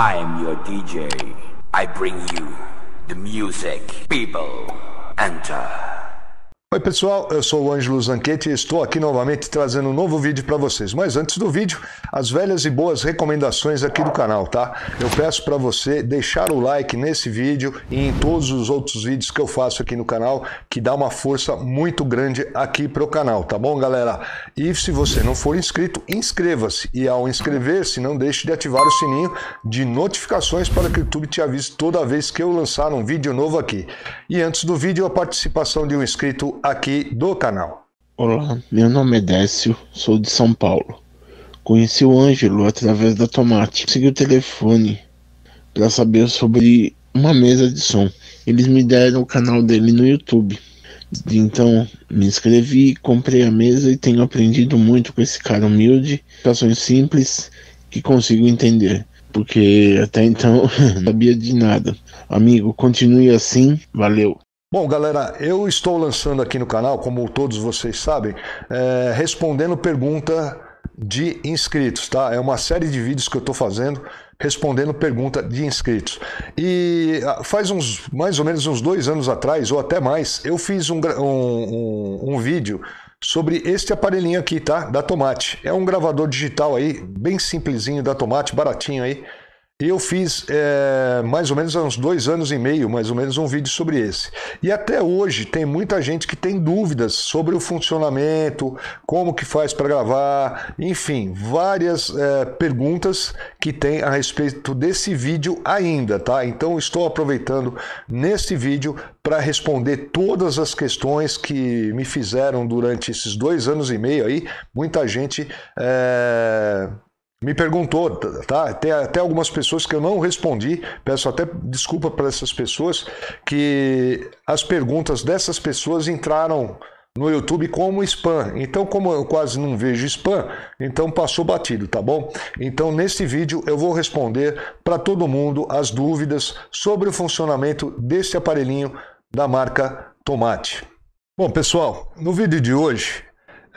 I am your DJ. I bring you the music. People, enter. Oi pessoal, eu sou o Ângelo Zanquete e estou aqui novamente trazendo um novo vídeo para vocês. Mas antes do vídeo, as velhas e boas recomendações aqui do canal, tá? Eu peço para você deixar o like nesse vídeo e em todos os outros vídeos que eu faço aqui no canal, que dá uma força muito grande aqui pro canal, tá bom, galera? E se você não for inscrito, inscreva-se e ao inscrever-se, não deixe de ativar o sininho de notificações para que o YouTube te avise toda vez que eu lançar um vídeo novo aqui. E antes do vídeo, a participação de um inscrito aqui do canal. Olá, meu nome é Décio, sou de São Paulo. Conheci o Ângelo através da Tomate. Consegui o telefone para saber sobre uma mesa de som. Eles me deram o canal dele no YouTube. Então me inscrevi, comprei a mesa e tenho aprendido muito com esse cara humilde, situações simples que consigo entender, porque até então não sabia de nada. Amigo, continue assim, valeu. Bom, galera, eu estou lançando aqui no canal, como todos vocês sabem, é, respondendo pergunta de inscritos, tá? É uma série de vídeos que eu estou fazendo respondendo pergunta de inscritos. E ah, faz uns mais ou menos uns dois anos atrás, ou até mais, eu fiz um, um, um, um vídeo sobre este aparelhinho aqui, tá? Da Tomate. É um gravador digital aí, bem simplesinho da Tomate, baratinho aí eu fiz é, mais ou menos há uns dois anos e meio, mais ou menos, um vídeo sobre esse. E até hoje tem muita gente que tem dúvidas sobre o funcionamento, como que faz para gravar, enfim, várias é, perguntas que tem a respeito desse vídeo ainda, tá? Então estou aproveitando nesse vídeo para responder todas as questões que me fizeram durante esses dois anos e meio aí. Muita gente é me perguntou, tá? Tem até algumas pessoas que eu não respondi, peço até desculpa para essas pessoas, que as perguntas dessas pessoas entraram no YouTube como spam. Então, como eu quase não vejo spam, então passou batido, tá bom? Então, neste vídeo eu vou responder para todo mundo as dúvidas sobre o funcionamento desse aparelhinho da marca Tomate. Bom, pessoal, no vídeo de hoje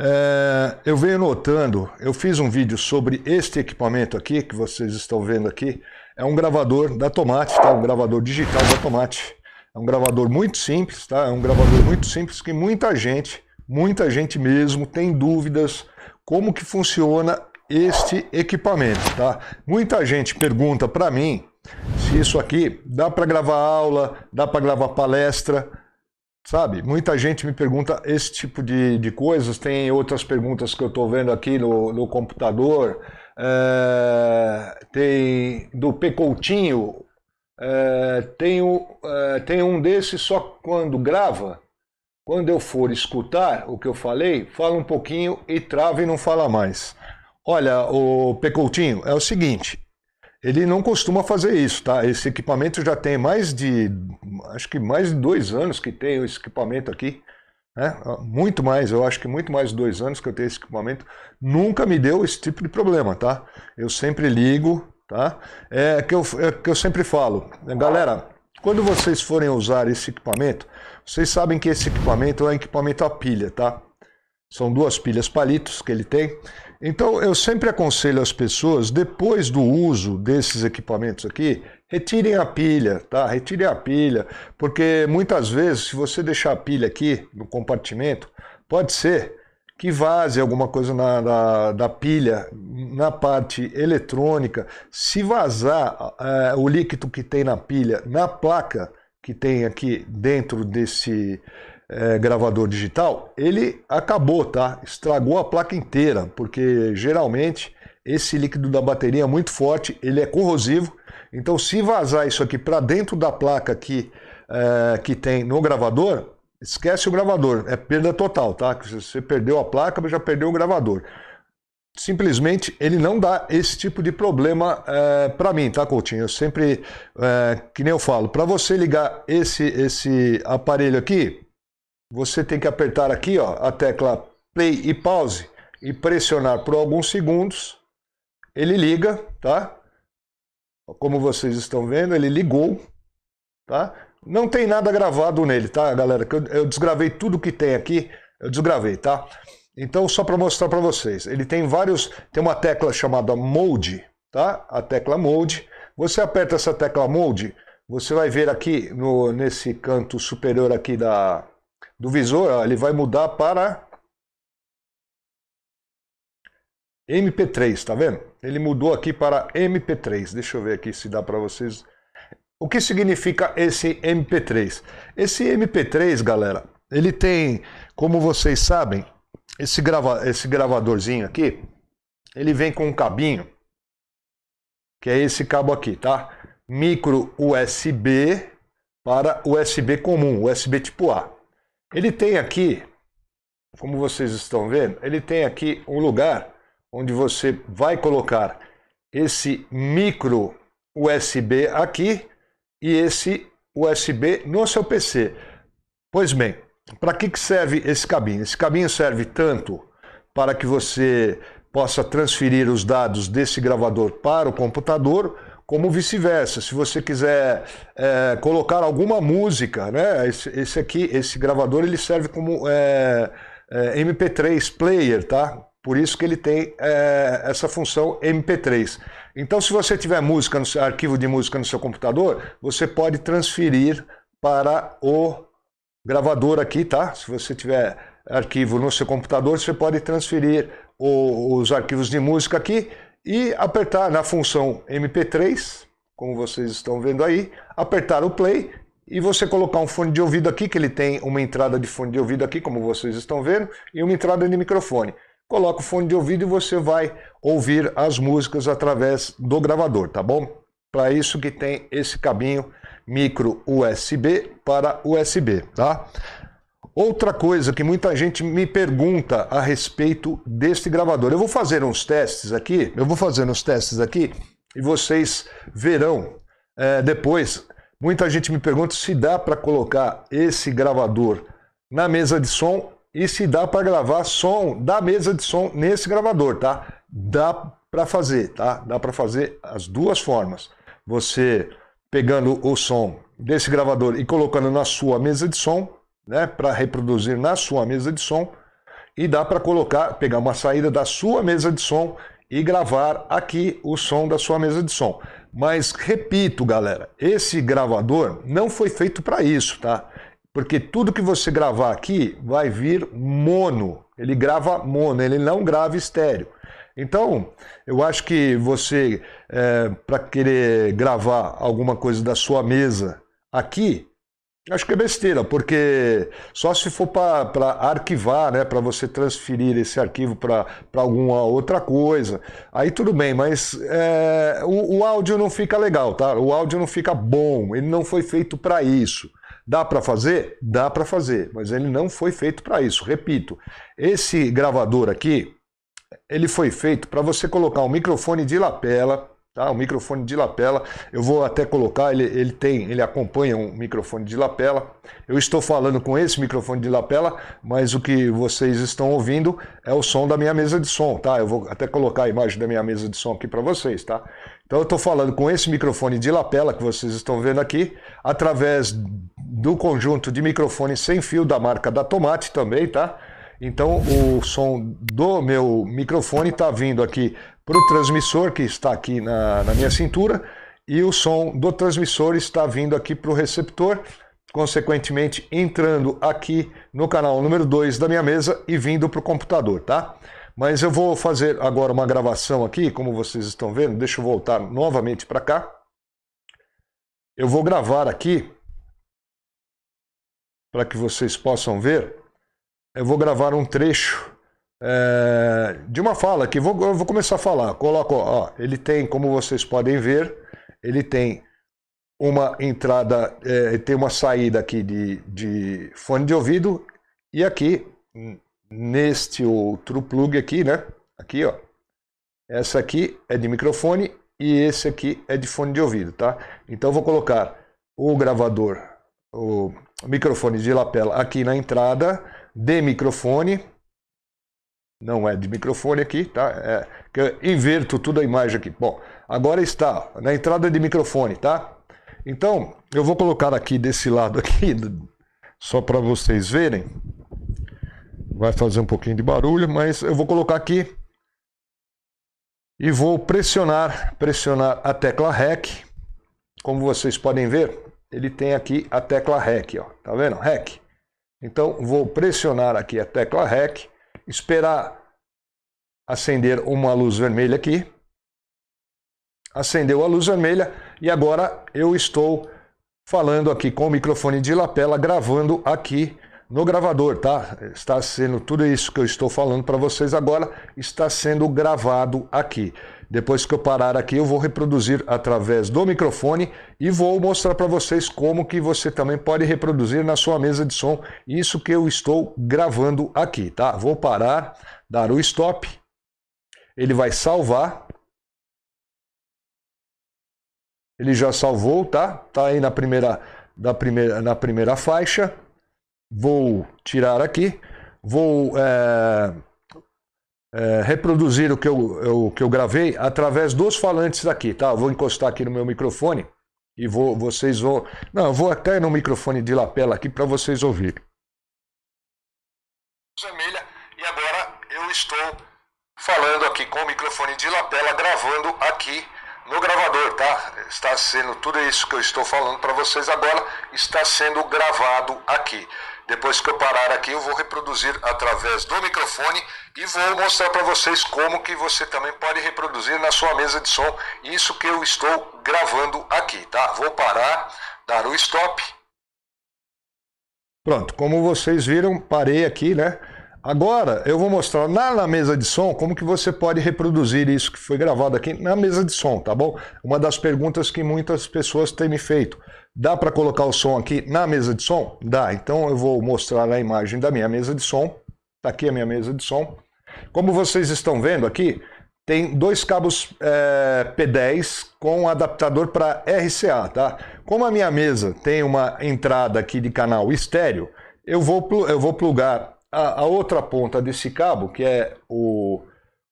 é, eu venho notando, eu fiz um vídeo sobre este equipamento aqui, que vocês estão vendo aqui. É um gravador da Tomate, tá? Um gravador digital da Tomate. É um gravador muito simples, tá? É um gravador muito simples que muita gente, muita gente mesmo, tem dúvidas como que funciona este equipamento, tá? Muita gente pergunta para mim se isso aqui dá para gravar aula, dá para gravar palestra, Sabe, muita gente me pergunta esse tipo de, de coisas, tem outras perguntas que eu estou vendo aqui no, no computador. É, tem do Pecoutinho, Coutinho, é, é, tem um desses só quando grava. Quando eu for escutar o que eu falei, fala um pouquinho e trava e não fala mais. Olha, o Pecoutinho, é o seguinte, ele não costuma fazer isso, tá? Esse equipamento já tem mais de, acho que mais de dois anos que tem esse equipamento aqui. Né? Muito mais, eu acho que muito mais de dois anos que eu tenho esse equipamento. Nunca me deu esse tipo de problema, tá? Eu sempre ligo, tá? É que eu, é que eu sempre falo. Né? Galera, quando vocês forem usar esse equipamento, vocês sabem que esse equipamento é um equipamento a pilha, tá? São duas pilhas palitos que ele tem. Então, eu sempre aconselho as pessoas, depois do uso desses equipamentos aqui, retirem a pilha, tá? Retirem a pilha, porque muitas vezes, se você deixar a pilha aqui no compartimento, pode ser que vaze alguma coisa na, na da pilha, na parte eletrônica. Se vazar é, o líquido que tem na pilha, na placa que tem aqui dentro desse é, gravador digital, ele acabou, tá? Estragou a placa inteira, porque geralmente esse líquido da bateria é muito forte, ele é corrosivo. Então, se vazar isso aqui para dentro da placa que, é, que tem no gravador, esquece o gravador, é perda total, tá? Você perdeu a placa, já perdeu o gravador. Simplesmente ele não dá esse tipo de problema é, para mim, tá, Coutinho? Eu sempre, é, que nem eu falo, para você ligar esse, esse aparelho aqui, você tem que apertar aqui ó, a tecla play e pause e pressionar por alguns segundos. Ele liga, tá? Como vocês estão vendo, ele ligou, tá? Não tem nada gravado nele, tá, galera? Eu desgravei tudo que tem aqui, eu desgravei, tá? Então, só para mostrar para vocês, ele tem vários, tem uma tecla chamada Mode, tá? A tecla Mode. Você aperta essa tecla Mode, você vai ver aqui no, nesse canto superior aqui da, do visor, ele vai mudar para MP3, tá vendo? Ele mudou aqui para MP3. Deixa eu ver aqui se dá para vocês. O que significa esse MP3? Esse MP3, galera, ele tem, como vocês sabem, esse, grava, esse gravadorzinho aqui, ele vem com um cabinho, que é esse cabo aqui, tá? Micro USB para USB comum, USB tipo A. Ele tem aqui, como vocês estão vendo, ele tem aqui um lugar onde você vai colocar esse micro USB aqui e esse USB no seu PC. Pois bem, para que, que serve esse cabinho? Esse cabinho serve tanto para que você possa transferir os dados desse gravador para o computador, como vice-versa. Se você quiser é, colocar alguma música, né? Esse, esse, aqui, esse gravador, ele serve como é, é, MP3 player, tá? Por isso que ele tem é, essa função MP3. Então, se você tiver música no seu, arquivo de música no seu computador, você pode transferir para o gravador aqui, tá? Se você tiver arquivo no seu computador, você pode transferir o, os arquivos de música aqui e apertar na função MP3, como vocês estão vendo aí, apertar o play e você colocar um fone de ouvido aqui, que ele tem uma entrada de fone de ouvido aqui, como vocês estão vendo, e uma entrada de microfone. Coloca o fone de ouvido e você vai ouvir as músicas através do gravador, tá bom? Para isso que tem esse caminho micro USB para USB, tá? Outra coisa que muita gente me pergunta a respeito deste gravador. Eu vou fazer uns testes aqui, eu vou fazer uns testes aqui e vocês verão é, depois. Muita gente me pergunta se dá para colocar esse gravador na mesa de som e se dá para gravar som da mesa de som nesse gravador, tá? Dá para fazer, tá? Dá para fazer as duas formas. Você pegando o som desse gravador e colocando na sua mesa de som né, para reproduzir na sua mesa de som e dá para colocar, pegar uma saída da sua mesa de som e gravar aqui o som da sua mesa de som. Mas repito, galera, esse gravador não foi feito para isso, tá? Porque tudo que você gravar aqui vai vir mono. Ele grava mono, ele não grava estéreo. Então, eu acho que você, é, eh, para querer gravar alguma coisa da sua mesa aqui, Acho que é besteira, porque só se for para arquivar, né, para você transferir esse arquivo para alguma outra coisa, aí tudo bem, mas é, o, o áudio não fica legal, tá? O áudio não fica bom, ele não foi feito para isso. Dá para fazer? Dá para fazer, mas ele não foi feito para isso. Repito, esse gravador aqui, ele foi feito para você colocar um microfone de lapela, Tá, o microfone de lapela, eu vou até colocar, ele, ele tem, ele acompanha um microfone de lapela. Eu estou falando com esse microfone de lapela, mas o que vocês estão ouvindo é o som da minha mesa de som, tá? Eu vou até colocar a imagem da minha mesa de som aqui para vocês, tá? Então eu estou falando com esse microfone de lapela que vocês estão vendo aqui, através do conjunto de microfones sem fio da marca da Tomate também, tá? Então o som do meu microfone está vindo aqui para o transmissor que está aqui na, na, minha cintura e o som do transmissor está vindo aqui para o receptor, consequentemente entrando aqui no canal número 2 da minha mesa e vindo para o computador, tá? Mas eu vou fazer agora uma gravação aqui, como vocês estão vendo, deixa eu voltar novamente para cá. Eu vou gravar aqui para que vocês possam ver eu vou gravar um trecho é, de uma fala que vou, eu vou começar a falar. Coloco, ó, ele tem, como vocês podem ver, ele tem uma entrada, é, tem uma saída aqui de, de fone de ouvido e aqui neste outro plug aqui, né? Aqui, ó. Essa aqui é de microfone e esse aqui é de fone de ouvido, tá? Então vou colocar o gravador, o microfone de lapela aqui na entrada de microfone. Não é de microfone aqui, tá? É, eu inverto tudo a imagem aqui. Bom, agora está na entrada de microfone, tá? Então, eu vou colocar aqui desse lado aqui, só para vocês verem. Vai fazer um pouquinho de barulho, mas eu vou colocar aqui e vou pressionar, pressionar a tecla REC. Como vocês podem ver, ele tem aqui a tecla REC, ó. Tá vendo? REC. Então, vou pressionar aqui a tecla REC, esperar acender uma luz vermelha aqui. Acendeu a luz vermelha e agora eu estou falando aqui com o microfone de lapela, gravando aqui no gravador, tá? Está sendo tudo isso que eu estou falando para vocês agora, está sendo gravado aqui. Depois que eu parar aqui, eu vou reproduzir através do microfone e vou mostrar para vocês como que você também pode reproduzir na sua mesa de som isso que eu estou gravando aqui, tá? Vou parar, dar o stop. Ele vai salvar. Ele já salvou, tá? Tá aí na primeira da primeira na primeira faixa. Vou tirar aqui. Vou é é, reproduzir o que eu, que eu gravei através dos falantes daqui, tá? Eu vou encostar aqui no meu microfone e vou, vocês vão. Não, eu vou até no microfone de lapela aqui para vocês ouvirem. e agora eu estou falando aqui com o microfone de lapela, gravando aqui no gravador, tá? Está sendo tudo isso que eu estou falando para vocês agora, está sendo gravado aqui. Depois que eu parar aqui, eu vou reproduzir através do microfone e vou mostrar para vocês como que você também pode reproduzir na sua mesa de som isso que eu estou gravando aqui, tá? Vou parar, dar o stop. Pronto, como vocês viram, parei aqui, né? Agora eu vou mostrar lá na mesa de som como que você pode reproduzir isso que foi gravado aqui na mesa de som, tá bom? Uma das perguntas que muitas pessoas têm me feito. Dá para colocar o som aqui na mesa de som? Dá. Então eu vou mostrar a imagem da minha mesa de som. Está aqui a minha mesa de som. Como vocês estão vendo aqui, tem dois cabos é, P10 com adaptador para RCA, tá? Como a minha mesa tem uma entrada aqui de canal estéreo, eu vou, eu vou plugar a, a outra ponta desse cabo, que é o,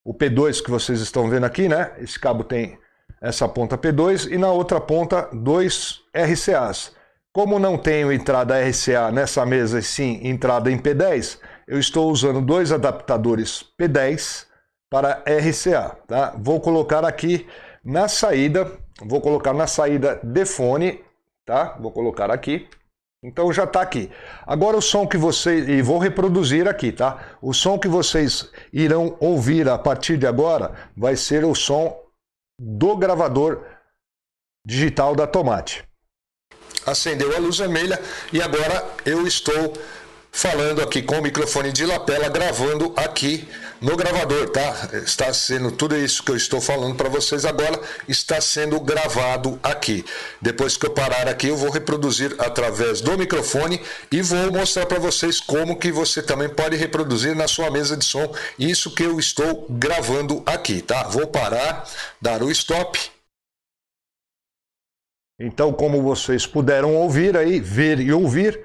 o P2 que vocês estão vendo aqui, né? Esse cabo tem essa ponta P2 e na outra ponta dois RCAs. Como não tenho entrada RCA nessa mesa e sim entrada em P10, eu estou usando dois adaptadores P10 para RCA. Tá? Vou colocar aqui na saída, vou colocar na saída de fone, tá? Vou colocar aqui. Então já está aqui. Agora o som que vocês e vou reproduzir aqui, tá? O som que vocês irão ouvir a partir de agora vai ser o som do gravador digital da Tomate. Acendeu a luz vermelha e agora eu estou falando aqui com o microfone de lapela, gravando aqui no gravador, tá? Está sendo tudo isso que eu estou falando para vocês agora, está sendo gravado aqui. Depois que eu parar aqui, eu vou reproduzir através do microfone e vou mostrar para vocês como que você também pode reproduzir na sua mesa de som isso que eu estou gravando aqui, tá? Vou parar, dar o stop então, como vocês puderam ouvir aí, ver e ouvir,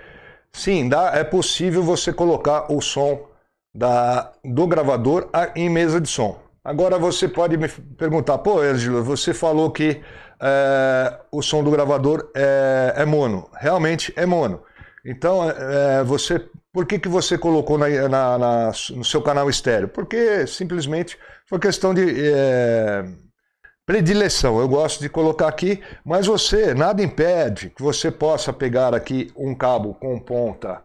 Sim, dá, é possível você colocar o som da, do gravador ah, em mesa de som. Agora você pode me perguntar, pô, Angelo, você falou que é, o som do gravador é, é, mono. Realmente é mono. Então, é, você, por que, que você colocou na, na, na, no seu canal estéreo? Porque simplesmente foi questão de Predileção, eu gosto de colocar aqui, mas você, nada impede que você possa pegar aqui um cabo com ponta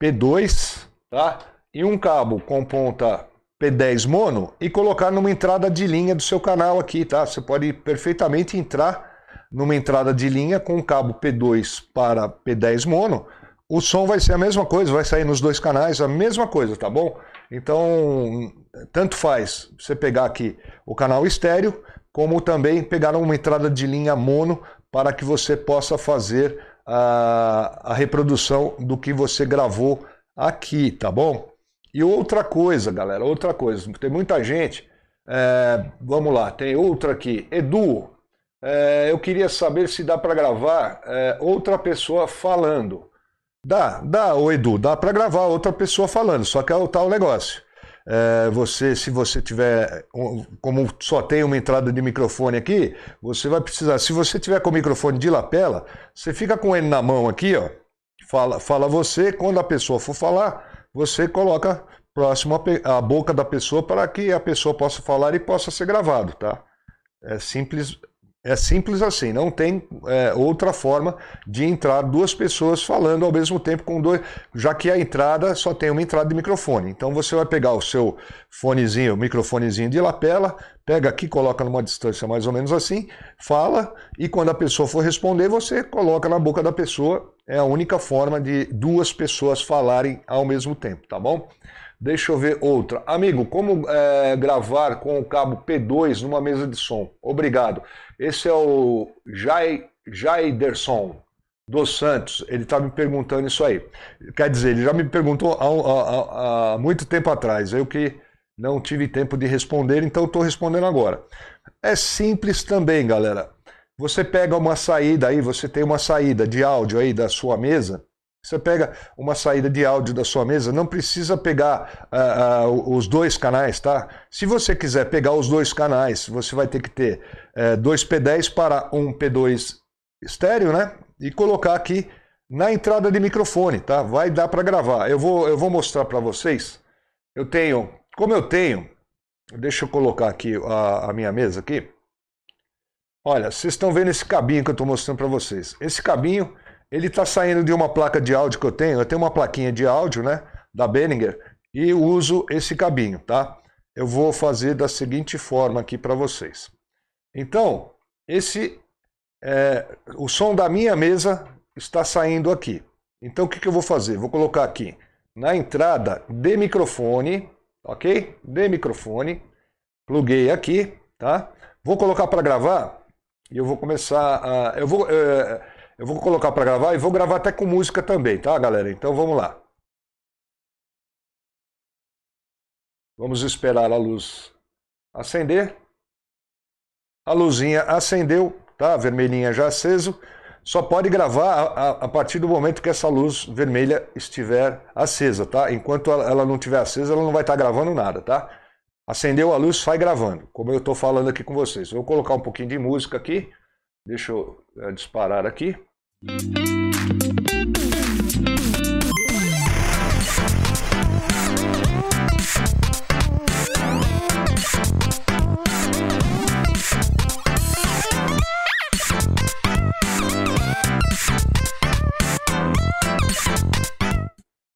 P2, tá? E um cabo com ponta P10 mono e colocar numa entrada de linha do seu canal aqui, tá? Você pode perfeitamente entrar numa entrada de linha com o cabo P2 para P10 mono o som vai ser a mesma coisa, vai sair nos dois canais, a mesma coisa, tá bom? Então, tanto faz você pegar aqui o canal estéreo, como também pegar uma entrada de linha mono para que você possa fazer a, a reprodução do que você gravou aqui, tá bom? E outra coisa, galera, outra coisa, tem muita gente. É, vamos lá, tem outra aqui. Edu, é, eu queria saber se dá para gravar é, outra pessoa falando. Dá, dá, ô Edu, dá para gravar outra pessoa falando, só que é o tal negócio. É, você, se você tiver, como só tem uma entrada de microfone aqui, você vai precisar. Se você tiver com o microfone de lapela, você fica com ele na mão aqui, ó. Fala, fala você, quando a pessoa for falar, você coloca próximo à boca da pessoa para que a pessoa possa falar e possa ser gravado, tá? É simples é simples assim, não tem é, outra forma de entrar duas pessoas falando ao mesmo tempo com dois, já que a entrada só tem uma entrada de microfone. Então você vai pegar o seu fonezinho, o microfonezinho de lapela, pega aqui, coloca numa distância mais ou menos assim, fala e quando a pessoa for responder, você coloca na boca da pessoa. É a única forma de duas pessoas falarem ao mesmo tempo, tá bom? Deixa eu ver outra. Amigo, como é, gravar com o cabo P2 numa mesa de som? Obrigado. Esse é o Jai, Jaiderson dos Santos. Ele está me perguntando isso aí. Quer dizer, ele já me perguntou há, há, há muito tempo atrás. Eu que não tive tempo de responder, então estou respondendo agora. É simples também, galera. Você pega uma saída aí, você tem uma saída de áudio aí da sua mesa você pega uma saída de áudio da sua mesa, não precisa pegar uh, uh, os dois canais, tá? Se você quiser pegar os dois canais, você vai ter que ter uh, dois P10 para um P2 estéreo, né? E colocar aqui na entrada de microfone, tá? Vai dar para gravar. Eu vou, eu vou mostrar para vocês. Eu tenho, como eu tenho, deixa eu colocar aqui a, a minha mesa aqui. Olha, vocês estão vendo esse cabinho que eu estou mostrando para vocês. Esse cabinho ele está saindo de uma placa de áudio que eu tenho. Eu tenho uma plaquinha de áudio, né? Da Behringer. E uso esse cabinho, tá? Eu vou fazer da seguinte forma aqui para vocês. Então, esse é, o som da minha mesa está saindo aqui. Então, o que, que eu vou fazer? Vou colocar aqui na entrada de microfone, ok? De microfone. Pluguei aqui, tá? Vou colocar para gravar e eu vou começar a... Eu vou... É, eu vou colocar para gravar e vou gravar até com música também, tá, galera? Então vamos lá. Vamos esperar a luz acender. A luzinha acendeu, tá? A vermelhinha já aceso. Só pode gravar a, a, a, partir do momento que essa luz vermelha estiver acesa, tá? Enquanto ela, ela não estiver acesa, ela não vai estar tá gravando nada, tá? Acendeu a luz, sai gravando, como eu estou falando aqui com vocês. Vou colocar um pouquinho de música aqui. Deixa eu eh, disparar aqui.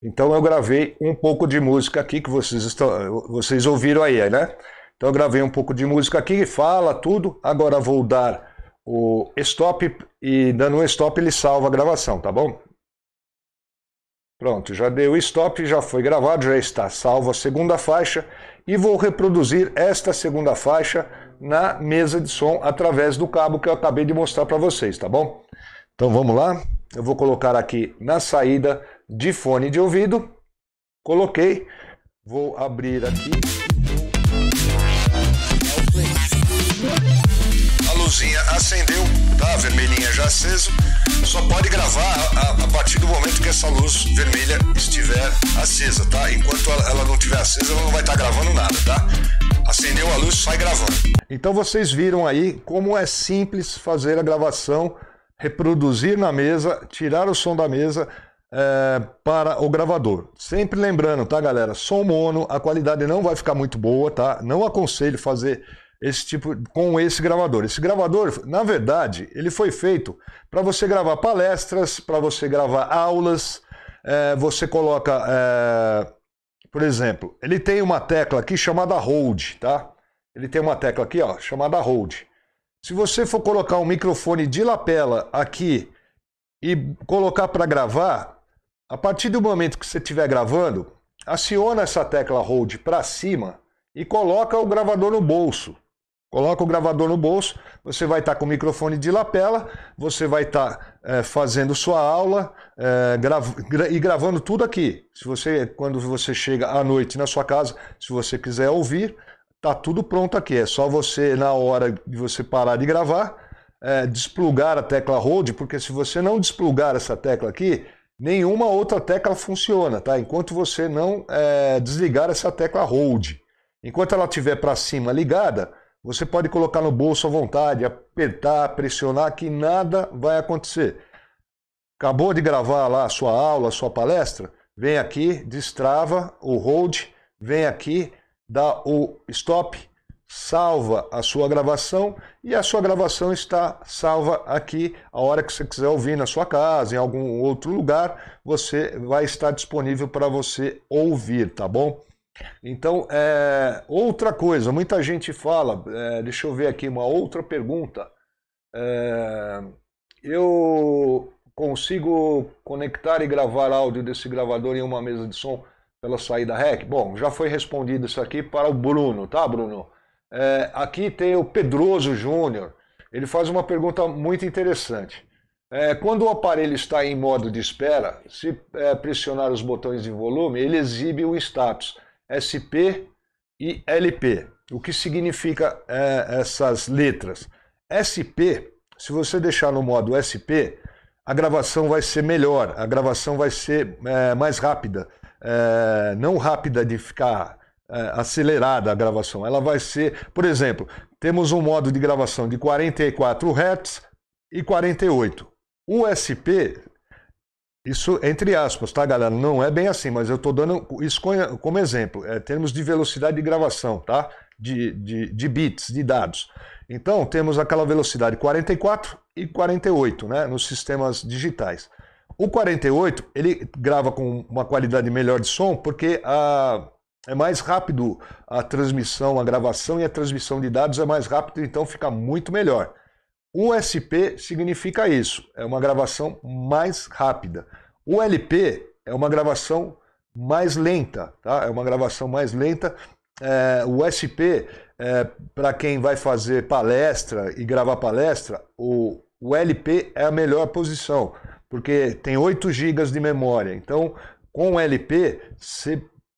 Então eu gravei um pouco de música aqui que vocês, estão, vocês ouviram aí, né? Então eu gravei um pouco de música aqui, fala tudo. Agora vou dar o stop e dando um stop ele salva a gravação, tá bom? Pronto, já deu stop, já foi gravado, já está salva a segunda faixa e vou reproduzir esta segunda faixa na mesa de som através do cabo que eu acabei de mostrar para vocês, tá bom? Então vamos lá, eu vou colocar aqui na saída de fone de ouvido, coloquei, vou abrir aqui... luzinha acendeu, tá? A vermelhinha já aceso. Só pode gravar a, a, partir do momento que essa luz vermelha estiver acesa, tá? Enquanto ela, ela não estiver acesa, ela não vai estar tá gravando nada, tá? Acendeu a luz, sai gravando. Então vocês viram aí como é simples fazer a gravação, reproduzir na mesa, tirar o som da mesa, é, para o gravador. Sempre lembrando, tá, galera? Som mono, a qualidade não vai ficar muito boa, tá? Não aconselho fazer esse tipo com esse gravador. Esse gravador, na verdade, ele foi feito para você gravar palestras, para você gravar aulas. É, você coloca, é, por exemplo, ele tem uma tecla aqui chamada hold, tá? Ele tem uma tecla aqui, ó, chamada hold. Se você for colocar um microfone de lapela aqui e colocar para gravar, a partir do momento que você estiver gravando, aciona essa tecla hold para cima e coloca o gravador no bolso. Coloca o gravador no bolso, você vai estar tá com o microfone de lapela, você vai estar tá, é, fazendo sua aula é, gra e gravando tudo aqui. Se você, quando você chega à noite na sua casa, se você quiser ouvir, tá tudo pronto aqui. É só você na hora de você parar de gravar, é, desplugar a tecla Hold, porque se você não desplugar essa tecla aqui, nenhuma outra tecla funciona, tá? Enquanto você não desligar essa tecla Hold, enquanto ela tiver para cima ligada você pode colocar no bolso à vontade, apertar, pressionar, que nada vai acontecer. Acabou de gravar lá a sua aula, a sua palestra? Vem aqui, destrava o hold, vem aqui, dá o stop, salva a sua gravação e a sua gravação está salva aqui a hora que você quiser ouvir na sua casa, em algum outro lugar, você vai estar disponível para você ouvir, tá bom? Então, é, outra coisa, muita gente fala, é, deixa eu ver aqui uma outra pergunta. É, eu consigo conectar e gravar áudio desse gravador em uma mesa de som pela saída REC? Bom, já foi respondido isso aqui para o Bruno, tá, Bruno? É, aqui tem o Pedroso Júnior. Ele faz uma pergunta muito interessante. É, quando o aparelho está em modo de espera, se é, pressionar os botões de volume, ele exibe o status. SP e LP. O que significa é, essas letras? SP, se você deixar no modo SP, a gravação vai ser melhor, a gravação vai ser é, mais rápida. É, não rápida de ficar é, acelerada a gravação. Ela vai ser, por exemplo, temos um modo de gravação de 44 Hz e 48. O SP isso entre aspas, tá, galera? Não é bem assim, mas eu estou dando isso como exemplo. É, termos de velocidade de gravação, tá? De, de, de bits, de dados. Então, temos aquela velocidade 44 e 48, né? Nos sistemas digitais. O 48, ele grava com uma qualidade melhor de som, porque a, ah, é mais rápido a transmissão, a gravação e a transmissão de dados é mais rápido, então fica muito melhor. USP SP significa isso, é uma gravação mais rápida. O LP é uma gravação mais lenta, tá? É uma gravação mais lenta. É, o SP, é, para quem vai fazer palestra e gravar palestra, o, o LP é a melhor posição, porque tem 8 GB de memória. Então, com o LP,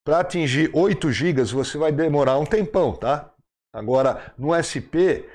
para atingir 8 GB, você vai demorar um tempão, tá? Agora, no SP,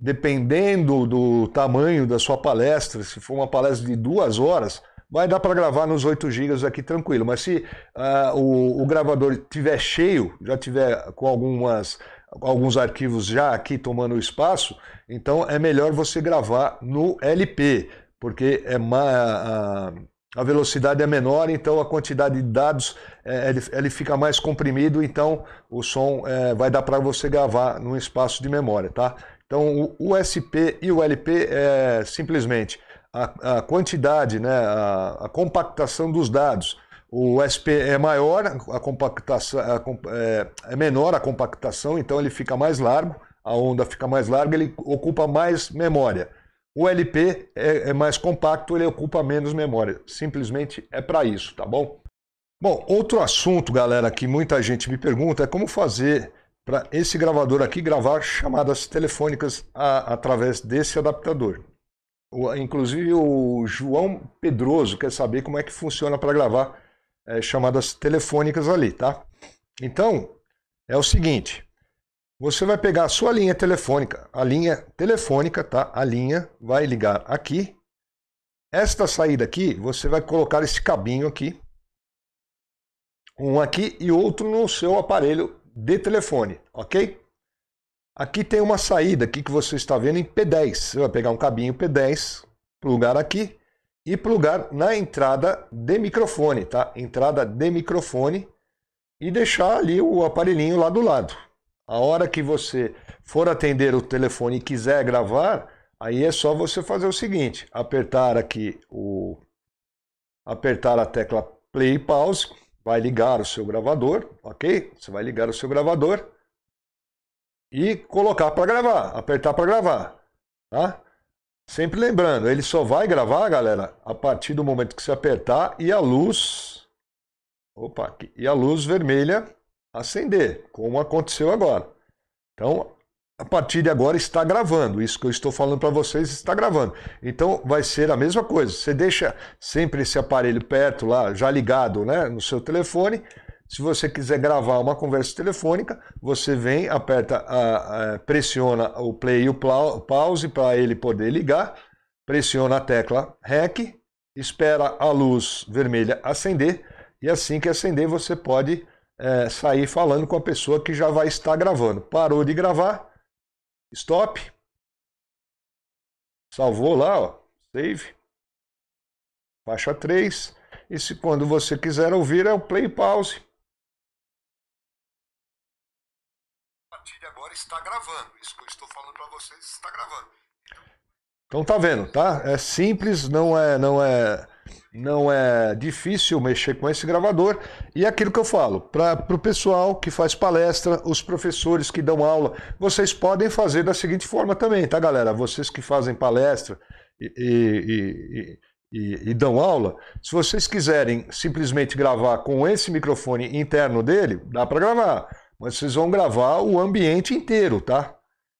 dependendo do tamanho da sua palestra, se for uma palestra de duas horas, vai dar para gravar nos 8 GB aqui tranquilo. Mas se uh, o, o, gravador tiver cheio, já tiver com algumas, alguns arquivos já aqui tomando espaço, então é melhor você gravar no LP, porque é ma, a, a velocidade é menor, então a quantidade de dados é, ele, ele, fica mais comprimido, então o som é, vai dar para você gravar num espaço de memória, tá? Então, o SP e o LP é simplesmente a, a quantidade, né, a, a, compactação dos dados. O SP é maior, a compactação a, é, é menor a compactação, então ele fica mais largo, a onda fica mais larga, ele ocupa mais memória. O LP é, é mais compacto, ele ocupa menos memória. Simplesmente é para isso, tá bom? Bom, outro assunto, galera, que muita gente me pergunta é como fazer para esse gravador aqui gravar chamadas telefônicas a, através desse adaptador. O, inclusive o João Pedroso quer saber como é que funciona para gravar é, chamadas telefônicas ali, tá? Então, é o seguinte, você vai pegar a sua linha telefônica, a linha telefônica, tá? A linha vai ligar aqui. Esta saída aqui, você vai colocar esse cabinho aqui. Um aqui e outro no seu aparelho de telefone, ok? Aqui tem uma saída aqui que você está vendo em P10. Você vai pegar um cabinho P10, plugar aqui e plugar na entrada de microfone, tá? Entrada de microfone e deixar ali o aparelhinho lá do lado. A hora que você for atender o telefone e quiser gravar, aí é só você fazer o seguinte: apertar aqui o apertar a tecla play pause vai ligar o seu gravador, ok? Você vai ligar o seu gravador e colocar para gravar, apertar para gravar, tá? Sempre lembrando, ele só vai gravar, galera, a partir do momento que você apertar e a luz, opa, e a luz vermelha acender, como aconteceu agora. Então, a partir de agora está gravando. Isso que eu estou falando para vocês está gravando. Então vai ser a mesma coisa. Você deixa sempre esse aparelho perto lá, já ligado, né, no seu telefone. Se você quiser gravar uma conversa telefônica, você vem, aperta, a, a, pressiona o play e o pause para ele poder ligar, pressiona a tecla REC, espera a luz vermelha acender e assim que acender você pode é, sair falando com a pessoa que já vai estar gravando. Parou de gravar, Stop. Salvou lá, ó. Save. Faixa 3. E se quando você quiser ouvir, é o play pause. A partir de agora está gravando. Isso que eu estou falando para vocês está gravando. Então... Então tá vendo, tá? É simples, não é, não é, não é difícil mexer com esse gravador. E é aquilo que eu falo, para o pessoal que faz palestra, os professores que dão aula, vocês podem fazer da seguinte forma também, tá, galera? Vocês que fazem palestra e, e, e, e dão aula, se vocês quiserem simplesmente gravar com esse microfone interno dele, dá para gravar. Mas vocês vão gravar o ambiente inteiro, tá?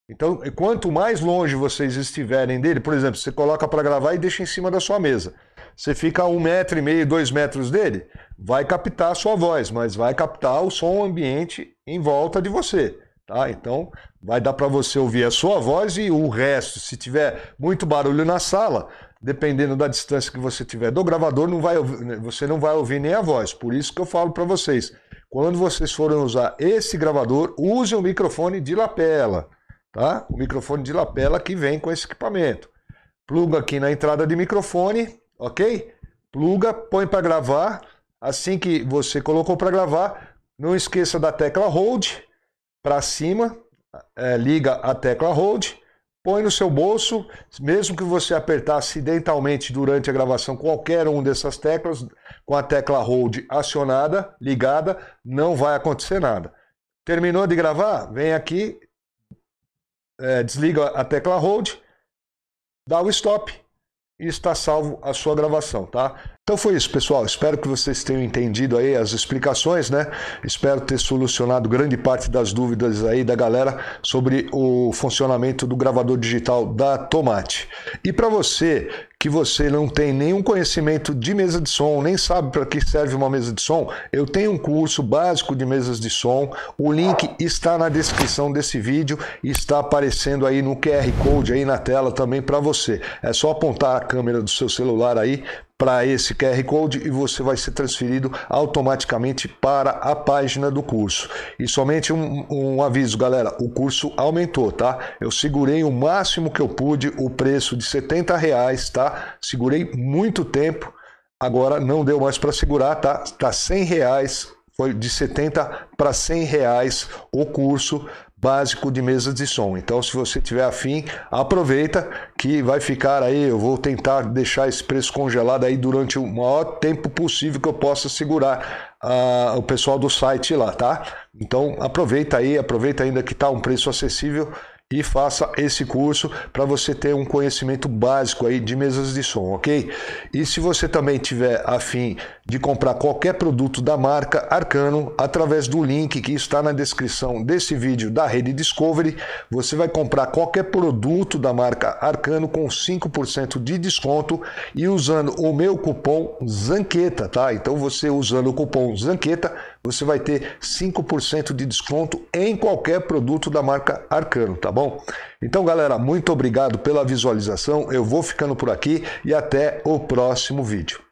Então, quanto mais longe vocês estiverem dele, por exemplo, você coloca para gravar e deixa em cima da sua mesa. Você fica um metro e meio, dois metros dele, vai captar a sua voz, mas vai captar o som ambiente em volta de você. Tá? Então, vai dar para você ouvir a sua voz e o resto. Se tiver muito barulho na sala, dependendo da distância que você tiver do gravador, não vai, você não vai ouvir nem a voz. Por isso que eu falo para vocês, quando vocês forem usar esse gravador, use o microfone de lapela tá? o microfone de lapela que vem com esse equipamento. Pluga aqui na entrada de microfone, ok? Pluga, põe para gravar. Assim que você colocou para gravar, não esqueça da tecla Hold para cima, é, liga a tecla Hold, põe no seu bolso, mesmo que você apertar acidentalmente durante a gravação qualquer um dessas teclas, com a tecla Hold acionada, ligada, não vai acontecer nada. Terminou de gravar? Vem aqui, é, desliga a tecla Hold, dá o stop e está salvo a sua gravação, tá? Então foi isso, pessoal. Espero que vocês tenham entendido aí as explicações, né? Espero ter solucionado grande parte das dúvidas aí da galera sobre o funcionamento do gravador digital da Tomate. E para você que você não tem nenhum conhecimento de mesa de som, nem sabe para que serve uma mesa de som, eu tenho um curso básico de mesas de som. O link está na descrição desse vídeo e está aparecendo aí no QR Code aí na tela também para você. É só apontar a câmera do seu celular aí para esse QR Code e você vai ser transferido automaticamente para a página do curso. E somente um, um, aviso, galera, o curso aumentou, tá? Eu segurei o máximo que eu pude o preço de 70 reais, tá? Segurei muito tempo, agora não deu mais para segurar, tá? Tá 100 reais, foi de 70 para 100 reais o curso básico de mesa de som. Então, se você tiver afim, aproveita que vai ficar aí. Eu vou tentar deixar esse preço congelado aí durante o maior tempo possível que eu possa segurar uh, o pessoal do site lá, tá? Então, aproveita aí, aproveita ainda que está um preço acessível e faça esse curso para você ter um conhecimento básico aí de mesas de som, ok? E se você também tiver afim de comprar qualquer produto da marca Arcano através do link que está na descrição desse vídeo da Rede Discovery, você vai comprar qualquer produto da marca Arcano com 5% de desconto e usando o meu cupom Zanqueta, tá? Então você usando o cupom Zanqueta você vai ter 5% de desconto em qualquer produto da marca Arcano, tá bom? Então, galera, muito obrigado pela visualização. Eu vou ficando por aqui e até o próximo vídeo.